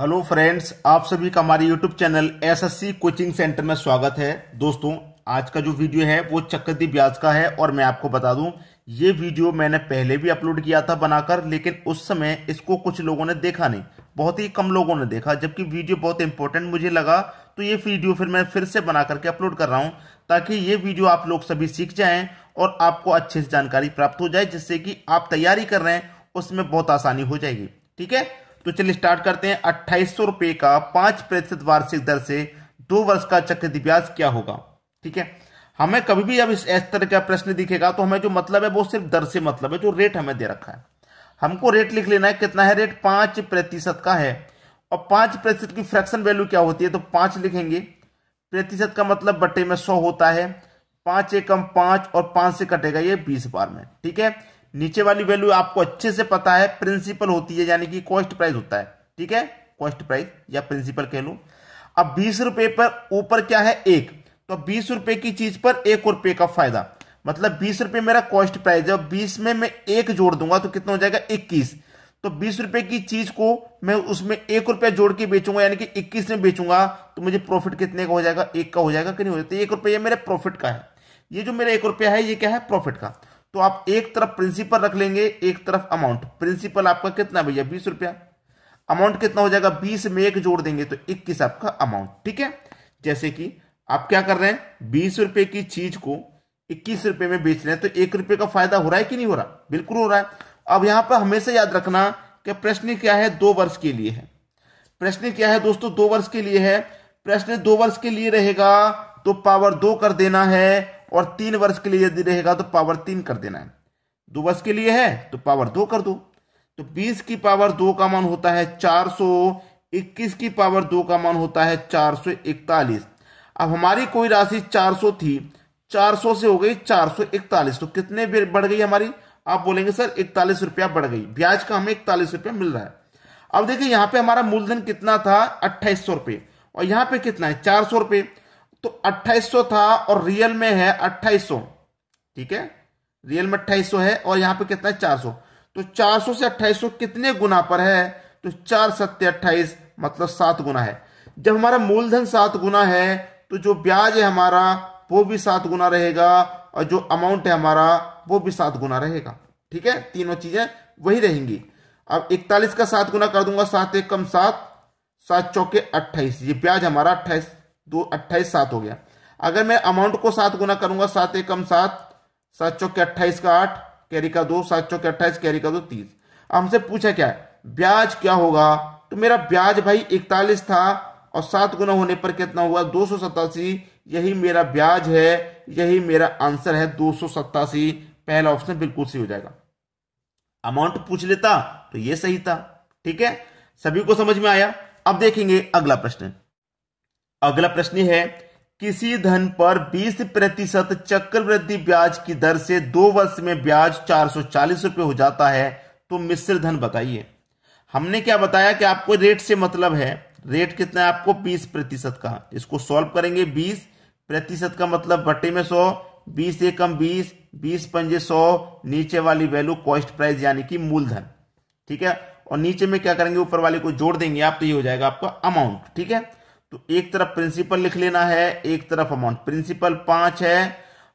hello friends आप सभी का हमारे YouTube channel SSC coaching centre में स्वागत है दोस्तों आज का जो वीडियो है वो चक्रदीप ब्याज का है और मैं आपको बता दूं ये वीडियो मैंने पहले भी अपलोड किया था बनाकर लेकिन उस समय इसको कुछ लोगों ने देखा नहीं बहुत ही कम लोगों ने देखा जबकि वीडियो बहुत इंपॉर्टेंट मुझे लगा तो ये वीडियो फिर मैं फिर से बना करके अपलोड कर रहा हूँ ताकि ये वीडियो आप लोग सभी सीख जाएं और आपको अच्छे से जानकारी प्राप्त हो जाए जिससे कि आप तैयारी कर रहे हैं उसमें बहुत आसानी हो जाएगी ठीक है तो चलिए स्टार्ट करते हैं अट्ठाईस रुपए रुपये का पांच प्रतिशत वार्षिक दर से दो वर्ष का चक्रवृद्धि ब्याज क्या होगा ठीक है हमें कभी भी अब इस तरह का प्रश्न दिखेगा तो हमें जो मतलब है वो सिर्फ दर से मतलब है जो रेट हमें दे रखा है हमको रेट लिख लेना है कितना है रेट पांच प्रतिशत का है और पांच प्रतिशत की फ्रैक्शन वैल्यू क्या होती है तो पांच लिखेंगे प्रतिशत का मतलब बट्टे में सौ होता है पांच एकम पांच और पांच से कटेगा ये बीस बार में ठीक है नीचे वाली वैल्यू आपको अच्छे से पता है प्रिंसिपल होती है यानी कि कॉस्ट प्राइस होता है ठीक है कॉस्ट प्राइस या प्रिंसिपल कह लू अब बीस रुपए पर ऊपर क्या है एक तो बीस रुपए की चीज पर एक रुपए का फायदा मतलब बीस रुपए मेरा कॉस्ट प्राइस है और बीस में मैं एक जोड़ दूंगा तो कितना हो जाएगा इक्कीस तो बीस रुपए की चीज को मैं उसमें एक रुपया जोड़ के बेचूंगा यानी कि इक्कीस में बेचूंगा तो मुझे प्रॉफिट कितने का हो जाएगा एक का हो जाएगा कि नहीं हो जाता एक रुपया मेरे प्रॉफिट का है ये जो मेरा एक रुपया है ये क्या है प्रॉफिट का तो आप एक तरफ प्रिंसिपल रख लेंगे एक तरफ अमाउंट प्रिंसिपल आपका कितना भैया बीस रुपया अमाउंट कितना हो जाएगा बीस में एक जोड़ देंगे तो इक्कीस आपका अमाउंट ठीक है जैसे कि आप क्या कर रहे हैं बीस रुपए की चीज को इक्कीस रुपए में बेच रहे हैं तो एक रुपए का फायदा हो रहा है कि नहीं हो रहा बिल्कुल हो रहा है अब यहां पर हमेशा याद रखना कि प्रश्न क्या है दो वर्ष के लिए है प्रश्न क्या है दोस्तों दो वर्ष के लिए है प्रश्न दो वर्ष के लिए रहेगा तो पावर दो कर देना है और तीन वर्ष के लिए यदि रहेगा तो पावर तीन कर देना है दो वर्ष के लिए है तो पावर दो कर दो तो बीस की पावर दो का मान होता है चार सौ इक्कीस की पावर दो का मान होता है चार सो इकतालीस अब हमारी कोई राशि चार सौ थी चार सौ से हो गई चार सौ इकतालीस तो कितने बढ़ गई हमारी आप बोलेंगे सर इकतालीस रुपया बढ़ गई ब्याज का हमें इकतालीस रुपया मिल रहा है अब देखिए यहाँ पे हमारा मूलधन कितना था अट्ठाईस सौ रुपये और यहाँ पे कितना है चार सौ तो 2800 था और रियल में है 2800 ठीक है रियल में 2800 है और यहां पे कितना है 400 तो 400 से 2800 कितने गुना पर है तो चार सत्य अट्ठाईस मतलब सात गुना है जब हमारा मूलधन सात गुना है तो जो ब्याज है हमारा वो भी सात गुना रहेगा और जो अमाउंट है हमारा वो भी सात गुना रहेगा ठीक है तीनों चीजें वही रहेंगी अब इकतालीस का सात गुना कर दूंगा सात एक कम सात सात चौके अट्ठाईस ये ब्याज हमारा अट्ठाईस दो अट्ठाईस सात हो गया अगर मैं अमाउंट को सात गुना करूंगा सात कम सात सात चौके अट्ठाईस का आठ कैरी का दो सात चौके अट्ठाईस कैरी का दो तीस हमसे पूछा क्या है ब्याज क्या होगा तो मेरा ब्याज भाई इकतालीस था और सात गुना होने पर कितना हुआ दो सौ सतासी यही मेरा ब्याज है यही मेरा आंसर है दो सौ सतासी पहला ऑप्शन बिल्कुल सही हो जाएगा अमाउंट पूछ लेता तो ये सही था ठीक है सभी को समझ में आया अब देखेंगे अगला प्रश्न अगला प्रश्न है किसी धन पर 20 प्रतिशत चक्रवृद्धि ब्याज की दर से दो वर्ष में ब्याज चार सौ चालीस हो जाता है तो मिश्र धन बताइए हमने क्या बताया कि आपको रेट से मतलब है रेट कितना है आपको 20 प्रतिशत का इसको सॉल्व करेंगे 20 प्रतिशत का मतलब बट्टे में 100 20 एकम 20 20 पंजे 100 नीचे वाली वैल्यू कॉस्ट प्राइस यानी कि मूलधन ठीक है और नीचे में क्या करेंगे ऊपर वाले को जोड़ देंगे आप तो ये हो जाएगा आपका अमाउंट ठीक है तो एक तरफ प्रिंसिपल लिख लेना है एक तरफ अमाउंट प्रिंसिपल पांच है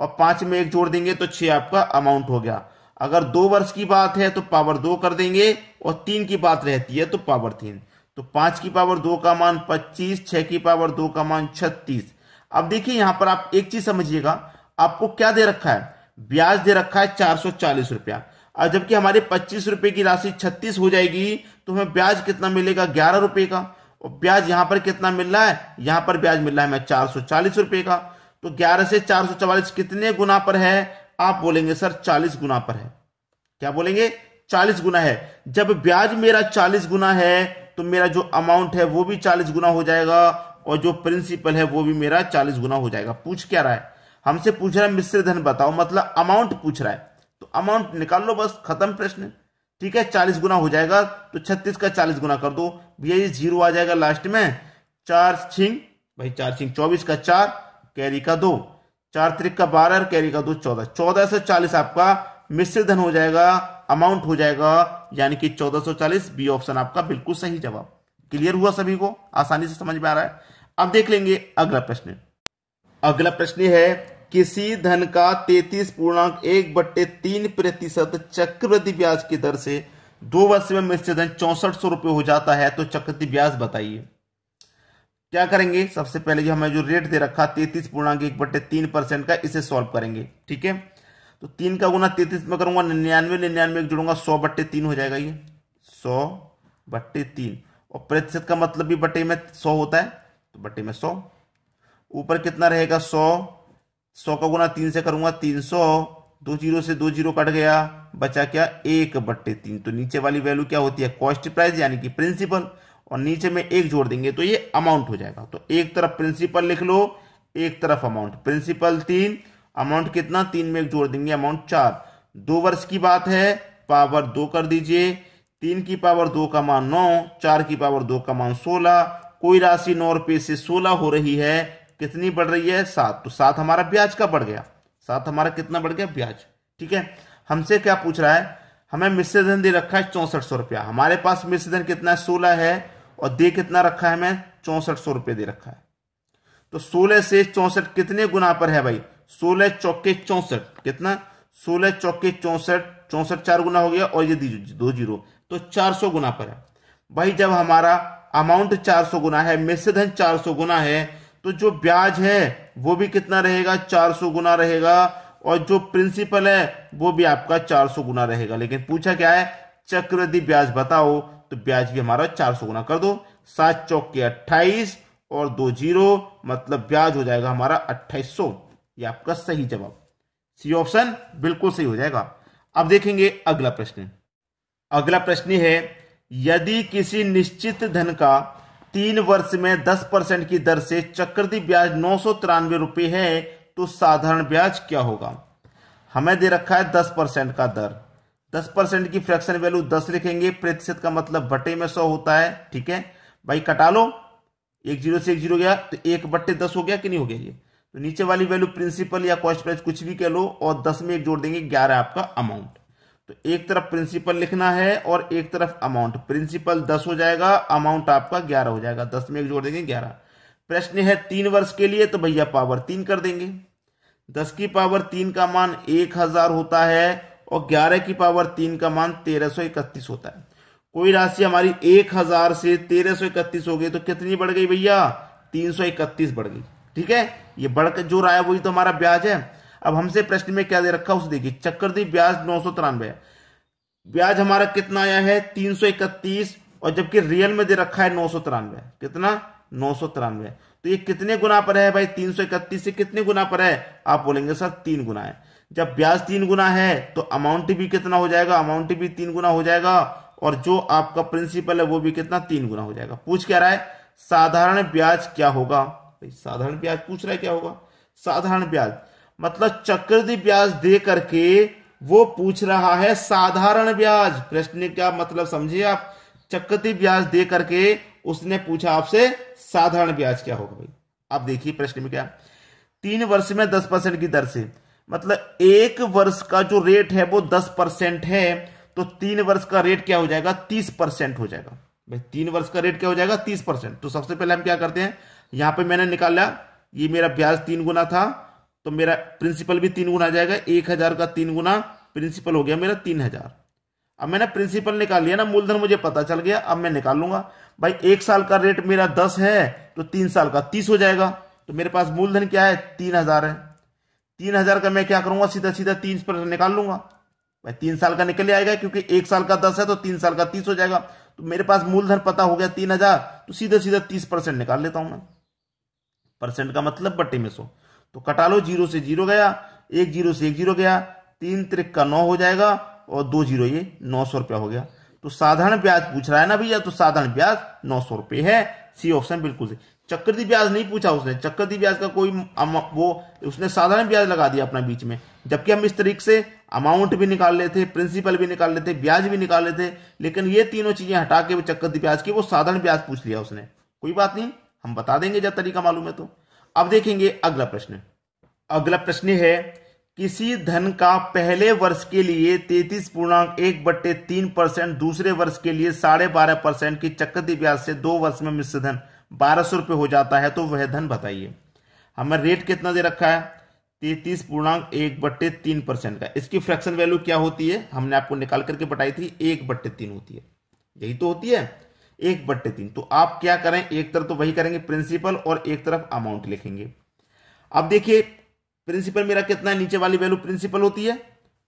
और पांच में एक जोड़ देंगे तो छह आपका अमाउंट हो गया अगर दो वर्ष की बात है तो पावर दो कर देंगे और तीन की बात रहती है तो पावर तीन तो पांच की पावर दो का मान पच्चीस छह की पावर दो का मान छत्तीस अब देखिए यहां पर आप एक चीज समझिएगा आपको क्या दे रखा है ब्याज दे रखा है चार सौ चालीस रुपया और जबकि हमारे पच्चीस रुपए की राशि छत्तीस हो जाएगी तो हमें ब्याज कितना मिलेगा ग्यारह रुपए का और ब्याज यहां पर कितना मिल रहा है यहां पर ब्याज मिल रहा है मैं चार सौ चालीस रुपए का तो ग्यारह से चार सौ चवालीस कितने गुना पर है आप बोलेंगे सर चालीस गुना पर है क्या बोलेंगे चालीस गुना है जब ब्याज मेरा चालीस गुना है तो मेरा जो अमाउंट है वो भी चालीस गुना हो जाएगा और जो प्रिंसिपल है वो भी मेरा चालीस गुना हो जाएगा पूछ क्या रहा है हमसे पूछ रहा है मिश्र धन बताओ मतलब अमाउंट पूछ रहा है तो अमाउंट निकाल लो बस खत्म प्रश्न ठीक है चालीस गुना हो जाएगा तो छत्तीस का चालीस गुना कर दो भैया ये जीरो आ जाएगा लास्ट में चार छिंग भाई चार छिंग चौबीस का चार कैरी का दो चार त्रिक का बारह कैरी का दो चौदह चौदह सौ चालीस आपका मिश्र धन हो जाएगा अमाउंट हो जाएगा यानी कि चौदह सौ चालीस बी ऑप्शन आपका बिल्कुल सही जवाब क्लियर हुआ सभी को आसानी से समझ में आ रहा है अब देख लेंगे अगला प्रश्न अगला प्रश्न है किसी धन का तैतीस पूर्णांक एक बट्टे तीन प्रतिशत चक्रवृद्धि ब्याज की दर से दो वर्ष में मिश्र धन चौसठ सौ रुपये हो जाता है तो चक्रवृद्धि ब्याज बताइए क्या करेंगे सबसे पहले जो हमें जो रेट दे रखा तैतीस पूर्णांक एक बट्टे तीन परसेंट का इसे सॉल्व करेंगे ठीक है तो तीन का गुना तैतीस में करूंगा निन्यानवे निन्यानवे जुड़ूंगा सौ बट्टे तीन हो जाएगा ये सौ बट्टे तीन और प्रतिशत का मतलब भी बटे में सौ होता है तो बटे में सौ ऊपर कितना रहेगा सौ सौ का गुना तीन से करूंगा तीन सौ दो जीरो से दो जीरो कट गया बचा क्या एक बट्टे तीन तो नीचे वाली वैल्यू क्या होती है कॉस्ट प्राइस यानी कि प्रिंसिपल और नीचे में एक जोड़ देंगे तो ये अमाउंट हो जाएगा तो एक तरफ प्रिंसिपल लिख लो एक तरफ अमाउंट प्रिंसिपल तीन अमाउंट कितना तीन में एक जोड़ देंगे अमाउंट चार दो वर्ष की बात है पावर दो कर दीजिए तीन की पावर दो का मान नौ चार की पावर दो का मान सोलह कोई राशि नौ रुपये से सोलह हो रही है कितनी बढ़ रही है सात तो सात हमारा ब्याज का बढ़ गया सात हमारा कितना बढ़ गया ब्याज ठीक है हमसे क्या पूछ रहा है हमें मिश्र धन दे रखा है चौंसठ सौ रुपया हमारे पास मिश्र धन कितना है सोलह है और दे कितना रखा है हमें चौंसठ सौ रुपये दे रखा है तो सोलह से चौंसठ कितने गुना पर है भाई सोलह चौके चौंसठ कितना सोलह चौके चौंसठ चौंसठ चार गुना हो गया और ये दो जीरो तो चार सौ गुना पर है भाई जब हमारा अमाउंट चार सौ गुना है मिश्र धन चार सौ गुना है तो जो ब्याज है वो भी कितना रहेगा 400 गुना रहेगा और जो प्रिंसिपल है वो भी आपका 400 गुना रहेगा लेकिन पूछा क्या है चक्रवृद्धि ब्याज बताओ तो ब्याज भी हमारा 400 गुना कर दो सात चौक के अट्ठाईस और दो जीरो मतलब ब्याज हो जाएगा हमारा अट्ठाईस सौ ये आपका सही जवाब सी ऑप्शन बिल्कुल सही हो जाएगा अब देखेंगे अगला प्रश्न अगला प्रश्न है यदि किसी निश्चित धन का तीन वर्ष में दस परसेंट की दर से चक्रवृद्धि ब्याज नौ सौ तिरानवे रुपये है तो साधारण ब्याज क्या होगा हमें दे रखा है दस परसेंट का दर दस परसेंट की फ्रैक्शन वैल्यू दस लिखेंगे प्रतिशत का मतलब बटे में सौ होता है ठीक है भाई कटा लो एक जीरो से एक जीरो गया तो एक बट्टे दस हो गया कि नहीं हो गया ये तो नीचे वाली वैल्यू प्रिंसिपल या कॉस्ट प्राइस कुछ भी कह लो और दस में एक जोड़ देंगे ग्यारह आपका अमाउंट तो एक तरफ प्रिंसिपल लिखना है और एक तरफ अमाउंट प्रिंसिपल दस हो जाएगा अमाउंट आपका ग्यारह हो जाएगा दस में एक जोड़ देंगे ग्यारह प्रश्न है तीन वर्ष के लिए तो भैया पावर तीन कर देंगे दस की पावर तीन का मान एक हजार होता है और ग्यारह की पावर तीन का मान तेरह सौ इकतीस होता है कोई राशि हमारी एक हजार से तेरह सौ इकतीस हो गई तो कितनी बढ़ गई भैया तीन सौ इकतीस बढ़ गई ठीक है ये बढ़ जो राय वही तो हमारा ब्याज है अब हमसे प्रश्न में क्या दे रखा उसे देखिए चक्रदी ब्याज नौ सौ तिरानवे ब्याज हमारा कितना आया है तीन सौ इकतीस और जबकि रियल में दे रखा है नौ सौ तिरानवे कितना नौ सौ तिरानवे तो ये कितने गुना पर है भाई तीन सौ इकतीस से कितने गुना पर है आप बोलेंगे सर तीन गुना है जब ब्याज तीन गुना है तो अमाउंट भी कितना हो जाएगा अमाउंट भी तीन गुना हो जाएगा और जो आपका प्रिंसिपल है वो भी कितना तीन गुना हो जाएगा पूछ क्या रहा है साधारण ब्याज क्या होगा साधारण ब्याज पूछ रहा है क्या होगा साधारण ब्याज मतलब चक्रवृद्धि ब्याज दे करके वो पूछ रहा है साधारण ब्याज प्रश्न क्या मतलब समझिए आप चक्रवृद्धि ब्याज दे करके उसने पूछा आपसे साधारण ब्याज क्या होगा भाई आप देखिए प्रश्न में क्या तीन वर्ष में दस परसेंट की दर से मतलब एक वर्ष का जो रेट है वो दस परसेंट है तो तीन वर्ष का रेट क्या हो जाएगा तीस परसेंट हो जाएगा भाई तीन वर्ष का रेट क्या हो जाएगा तीस परसेंट तो सबसे पहले हम क्या करते हैं यहां पे मैंने निकाला ये मेरा ब्याज तीन गुना था तो मेरा प्रिंसिपल भी तीन गुना आ जाएगा एक हजार का तीन गुना प्रिंसिपल हो गया मेरा तीन हजार अब मैंने प्रिंसिपल निकाल लिया ना मूलधन मुझे पता चल गया अब मैं निकाल लूंगा भाई एक साल का रेट मेरा दस है तो तीन साल का तीस हो जाएगा तो मेरे पास मूलधन क्या है तीन हजार है तीन हजार का मैं क्या करूंगा सीधा सीधा तीन परसेंट निकाल लूंगा भाई तीन साल का निकल आएगा क्योंकि एक साल का दस है तो तीन साल का तीस हो जाएगा तो मेरे पास मूलधन पता हो गया तीन हजार तो सीधा सीधा तीस परसेंट निकाल लेता हूं मैं परसेंट का मतलब बट्टी में सो तो कटा लो जीरो से जीरो गया एक जीरो से एक जीरो गया तीन त्रिक का नौ हो जाएगा और दो जीरो ये नौ सौ रुपया हो गया तो साधारण ब्याज पूछ रहा है ना भैया तो साधारण ब्याज नौ सौ रुपये है सी ऑप्शन बिल्कुल सही चक्रदी ब्याज नहीं पूछा उसने चक्रदी ब्याज का कोई वो उसने साधारण ब्याज लगा दिया अपना बीच में जबकि हम इस तरीके से अमाउंट भी निकाल लेते प्रिंसिपल भी निकाल लेते ब्याज भी निकाल लेते लेकिन ये तीनों चीजें हटा के वो चक्रदी ब्याज की वो साधारण ब्याज पूछ लिया उसने कोई बात नहीं हम बता देंगे जब तरीका मालूम है तो अब देखेंगे अगला प्रश्न अगला प्रश्न है किसी धन का पहले वर्ष के लिए तैतीस पूर्णांक एक बट्टे तीन परसेंट दूसरे वर्ष के लिए साढ़े बारह परसेंट की चक्रति ब्याज से दो वर्ष में मिश्र धन बारह सौ रुपये हो जाता है तो वह धन बताइए हमें रेट कितना दे रखा है तैतीस पूर्णांक एक बट्टे तीन परसेंट का इसकी फ्रैक्शन वैल्यू क्या होती है हमने आपको निकाल करके बताई थी एक बट्टे तीन होती है यही तो होती है एक बट्टे तीन तो आप क्या करें एक तरफ तो वही करेंगे प्रिंसिपल और एक तरफ अमाउंट लिखेंगे अब देखिए प्रिंसिपल मेरा कितना है नीचे वाली वैल्यू प्रिंसिपल होती है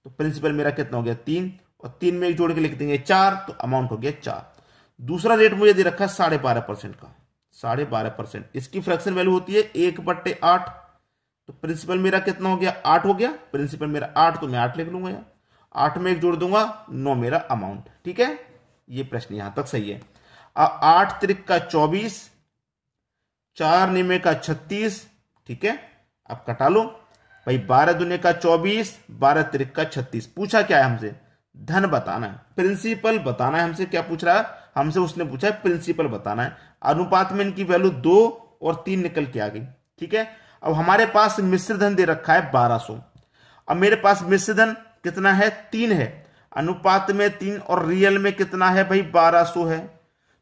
तो प्रिंसिपल मेरा कितना हो गया तीन और तीन में जोड़ के लिख देंगे चार तो अमाउंट हो गया चार दूसरा रेट मुझे दे रखा है साढ़े बारह परसेंट का साढ़े बारह परसेंट इसकी फ्रैक्शन वैल्यू होती है एक बट्टे आठ तो प्रिंसिपल मेरा कितना हो गया आठ हो गया प्रिंसिपल मेरा आठ तो मैं आठ लिख लूंगा यार आठ में एक जोड़ दूंगा नौ मेरा अमाउंट ठीक है ये प्रश्न यहां तक सही है आठ त्रिक का चौबीस चार निमे का छत्तीस ठीक है अब कटा लो भाई बारह दुने का चौबीस बारह त्रिक का छत्तीस पूछा क्या है हमसे धन बताना है प्रिंसिपल बताना है हमसे क्या पूछ रहा है हमसे उसने पूछा है प्रिंसिपल बताना है अनुपात में इनकी वैल्यू दो और तीन निकल के आ गई ठीक है अब हमारे पास मिश्र धन दे रखा है बारह सो अब मेरे पास मिश्र धन कितना है तीन है अनुपात में तीन और रियल में कितना है भाई बारह सो है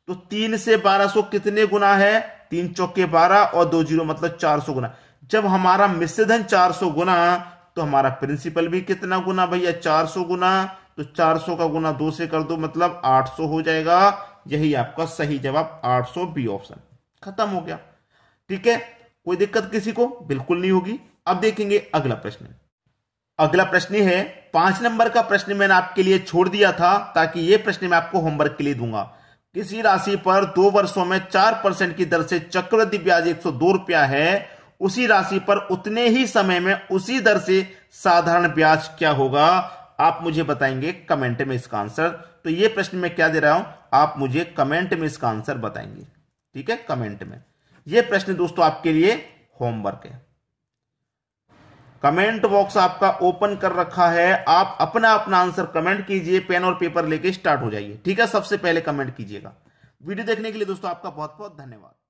तो तीन से बारह सौ कितने गुना है तीन चौके बारह और दो जीरो मतलब चार सौ गुना जब हमारा मिश्र धन चार सौ गुना तो हमारा प्रिंसिपल भी कितना गुना भैया चार सौ गुना तो चार सौ का गुना दो से कर दो मतलब आठ सौ हो जाएगा यही आपका सही जवाब आठ सौ बी ऑप्शन खत्म हो गया ठीक है कोई दिक्कत किसी को बिल्कुल नहीं होगी अब देखेंगे अगला प्रश्न अगला प्रश्न है पांच नंबर का प्रश्न मैंने आपके लिए छोड़ दिया था ताकि ये प्रश्न मैं आपको होमवर्क के लिए दूंगा इसी राशि पर दो वर्षों में चार परसेंट की दर से चक्रवृद्धि ब्याज एक सौ दो रुपया है उसी राशि पर उतने ही समय में उसी दर से साधारण ब्याज क्या होगा आप मुझे बताएंगे कमेंट में इसका आंसर तो ये प्रश्न में क्या दे रहा हूं आप मुझे कमेंट में इसका आंसर बताएंगे ठीक है कमेंट में ये प्रश्न दोस्तों आपके लिए होमवर्क है कमेंट बॉक्स आपका ओपन कर रखा है आप अपना अपना आंसर कमेंट कीजिए पेन और पेपर लेके स्टार्ट हो जाइए ठीक है सबसे पहले कमेंट कीजिएगा वीडियो देखने के लिए दोस्तों आपका बहुत बहुत धन्यवाद